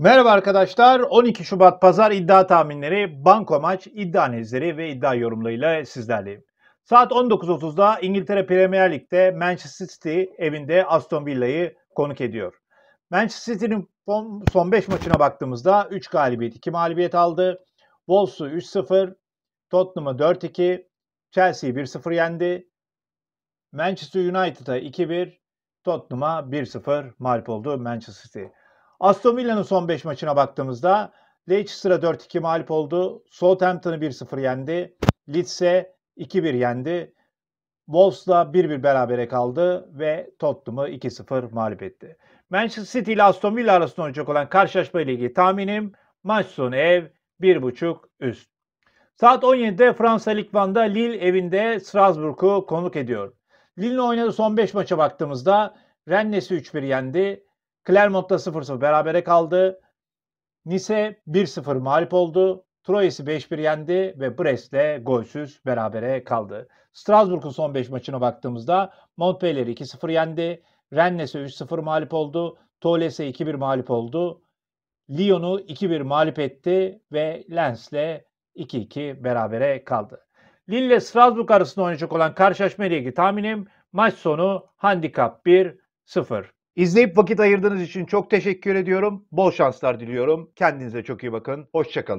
Merhaba arkadaşlar. 12 Şubat Pazar iddia tahminleri, banko maç, iddia analizleri ve iddia yorumlarıyla sizlerleyim. Saat 19.30'da İngiltere Premier Lig'de Manchester City evinde Aston Villa'yı konuk ediyor. Manchester City'nin son 5 maçına baktığımızda 3 galibiyet, 2 mağlubiyet aldı. Wolves'u 3-0, Tottenham'ı 4-2, Chelsea'yi 1-0 yendi. Manchester United'a 2-1, Tottenham'a 1-0 mağlup oldu Manchester City. Aston Villa'nın son 5 maçına baktığımızda Leicester 4-2 mağlup oldu. Southampton'ı 1-0 yendi. Leeds'e 2-1 yendi. Wolves'la 1-1 berabere kaldı ve Tottenham'ı 2-0 mağlup etti. Manchester City ile Aston Villa arasında oynayacak olan karşılaşma ile ilgili tahminim maç sonu ev 1.5 üst. Saat 17'de Fransa Lig Lille evinde Strasbourg'u konuk ediyor. Lille'in oynadığı son 5 maça baktığımızda Rennes'i 3-1 yendi. Clermont'ta 0-0 berabere kaldı. Nice 1-0 mağlup oldu. Troyes'i 5-1 yendi ve Brest'le golsüz berabere kaldı. Strasbourg'un son 5 maçına baktığımızda Montpellier 2-0 yendi. Rennes'e 3-0 mağlup oldu. Toules'e 2-1 mağlup oldu. Lyon'u 2-1 mağlup etti ve Lens'le 2-2 berabere kaldı. Lille ile Strasbourg arasında oynayacak olan karşılaşma ile ilgili tahminim maç sonu handikap 1-0. İzleyip vakit ayırdığınız için çok teşekkür ediyorum. Bol şanslar diliyorum. Kendinize çok iyi bakın. Hoşçakalın.